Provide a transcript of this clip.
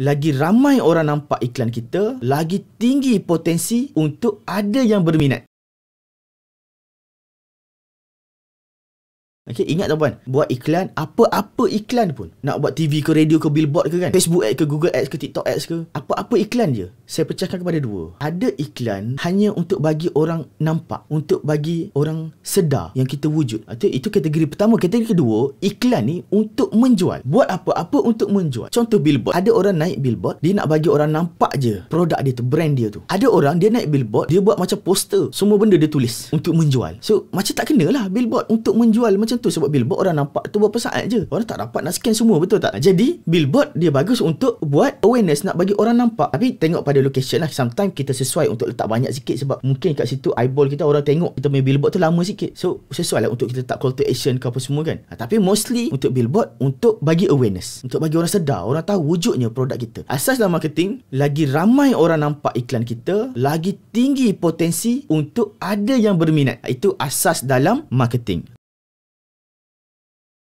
lagi ramai orang nampak iklan kita, lagi tinggi potensi untuk ada yang berminat. Okay, ingat tak puan Buat iklan Apa-apa iklan pun Nak buat TV ke radio ke billboard ke kan Facebook ads ke Google ads ke TikTok ads ke Apa-apa iklan je Saya pecahkan kepada dua Ada iklan Hanya untuk bagi orang nampak Untuk bagi orang sedar Yang kita wujud Itu, itu kategori pertama Kategori kedua Iklan ni untuk menjual Buat apa-apa untuk menjual Contoh billboard Ada orang naik billboard Dia nak bagi orang nampak je Produk dia tu Brand dia tu Ada orang dia naik billboard Dia buat macam poster Semua benda dia tulis Untuk menjual So macam tak kenalah Billboard untuk menjual Macam macam tu sebab billboard orang nampak tu berapa saat je. Orang tak dapat nak scan semua betul tak? Jadi billboard dia bagus untuk buat awareness nak bagi orang nampak. Tapi tengok pada location lah. Sometimes kita sesuai untuk letak banyak sikit sebab mungkin kat situ eyeball kita orang tengok kita punya billboard tu lama sikit. So sesuai lah untuk kita letak call to action ke apa semua kan. Ha, tapi mostly untuk billboard untuk bagi awareness. Untuk bagi orang sedar. Orang tahu wujudnya produk kita. Asas dalam marketing lagi ramai orang nampak iklan kita lagi tinggi potensi untuk ada yang berminat. Itu asas dalam marketing.